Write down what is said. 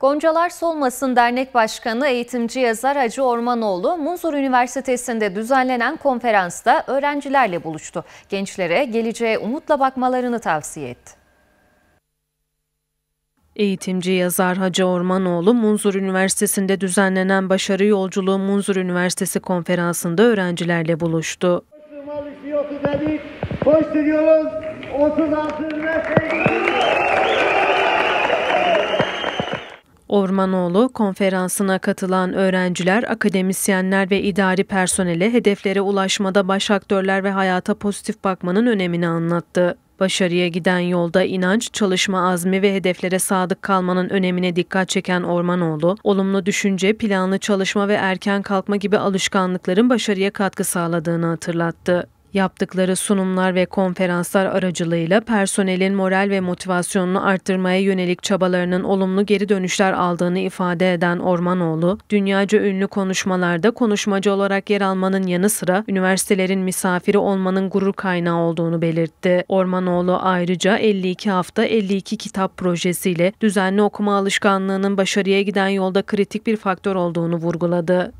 Goncalar Solmasın Dernek Başkanı eğitimci yazar Hacı Ormanoğlu, Munzur Üniversitesi'nde düzenlenen konferansta öğrencilerle buluştu. Gençlere geleceğe umutla bakmalarını tavsiye etti. Eğitimci yazar Hacı Ormanoğlu, Munzur Üniversitesi'nde düzenlenen Başarı Yolculuğu Munzur Üniversitesi konferansında öğrencilerle buluştu. Koşturmalıyız, dedik, koşturuyoruz, 30 asır Ormanoğlu, konferansına katılan öğrenciler, akademisyenler ve idari personele hedeflere ulaşmada baş aktörler ve hayata pozitif bakmanın önemini anlattı. Başarıya giden yolda inanç, çalışma azmi ve hedeflere sadık kalmanın önemine dikkat çeken Ormanoğlu, olumlu düşünce, planlı çalışma ve erken kalkma gibi alışkanlıkların başarıya katkı sağladığını hatırlattı. Yaptıkları sunumlar ve konferanslar aracılığıyla personelin moral ve motivasyonunu arttırmaya yönelik çabalarının olumlu geri dönüşler aldığını ifade eden Ormanoğlu, dünyaca ünlü konuşmalarda konuşmacı olarak yer almanın yanı sıra üniversitelerin misafiri olmanın gurur kaynağı olduğunu belirtti. Ormanoğlu ayrıca 52 hafta 52 kitap projesiyle düzenli okuma alışkanlığının başarıya giden yolda kritik bir faktör olduğunu vurguladı.